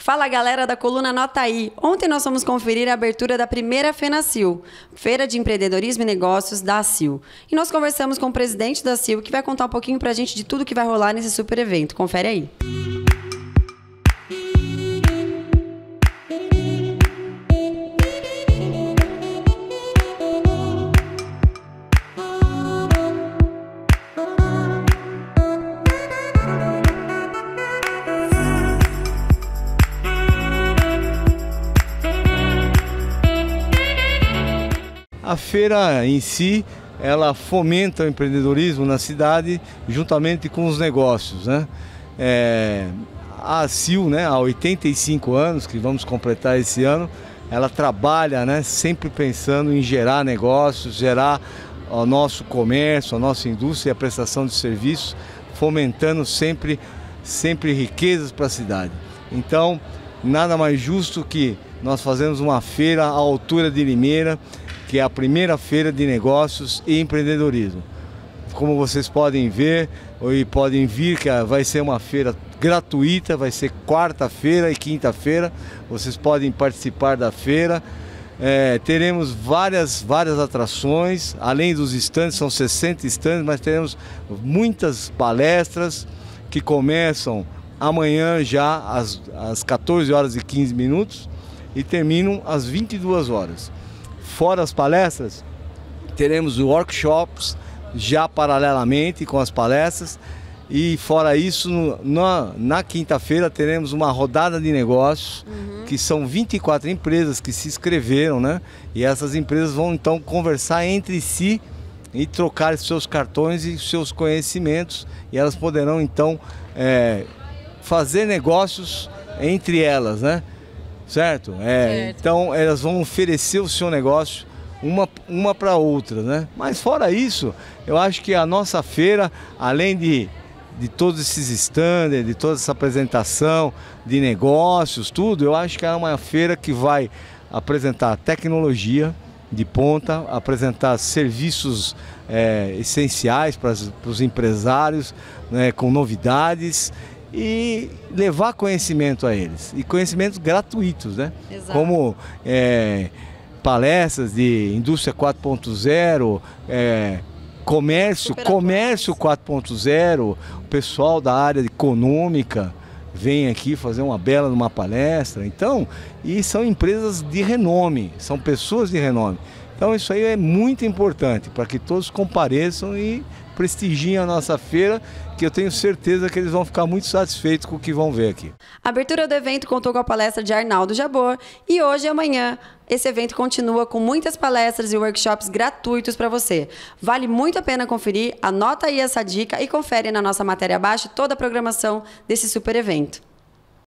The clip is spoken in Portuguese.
Fala galera da coluna Nota aí. Ontem nós fomos conferir a abertura da primeira FENACIL, Feira de Empreendedorismo e Negócios da CIL. E nós conversamos com o presidente da CIL, que vai contar um pouquinho pra gente de tudo que vai rolar nesse super evento. Confere aí. A feira em si, ela fomenta o empreendedorismo na cidade juntamente com os negócios. Né? É, a CIL, né, há 85 anos, que vamos completar esse ano, ela trabalha né, sempre pensando em gerar negócios, gerar o nosso comércio, a nossa indústria e a prestação de serviços, fomentando sempre, sempre riquezas para a cidade. Então, nada mais justo que nós fazemos uma feira à altura de Limeira, que é a primeira feira de negócios e empreendedorismo. Como vocês podem ver e podem vir, que ah, vai ser uma feira gratuita, vai ser quarta-feira e quinta-feira. Vocês podem participar da feira. É, teremos várias, várias atrações, além dos estandes, são 60 estandes, mas teremos muitas palestras que começam amanhã já às, às 14 horas e 15 minutos e terminam às 22 horas fora as palestras, teremos workshops já paralelamente com as palestras. E fora isso, na, na quinta-feira teremos uma rodada de negócios, uhum. que são 24 empresas que se inscreveram, né? E essas empresas vão então conversar entre si e trocar seus cartões e seus conhecimentos. E elas poderão então é, fazer negócios entre elas, né? certo? É, certo. Então elas vão oferecer o seu negócio uma, uma para outra, né? Mas fora isso, eu acho que a nossa feira, além de, de todos esses stands, de toda essa apresentação de negócios, tudo, eu acho que é uma feira que vai apresentar tecnologia de ponta, apresentar serviços é, essenciais para os empresários, né, com novidades e levar conhecimento a eles. E conhecimentos gratuitos, né? Exato. Como é, palestras de indústria 4.0, é, comércio, comércio 4.0, o pessoal da área econômica vem aqui fazer uma bela numa palestra. Então, e são empresas de renome, são pessoas de renome. Então isso aí é muito importante para que todos compareçam e prestigiem a nossa feira, que eu tenho certeza que eles vão ficar muito satisfeitos com o que vão ver aqui. A abertura do evento contou com a palestra de Arnaldo Jabor e hoje e amanhã esse evento continua com muitas palestras e workshops gratuitos para você. Vale muito a pena conferir, anota aí essa dica e confere na nossa matéria abaixo toda a programação desse super evento.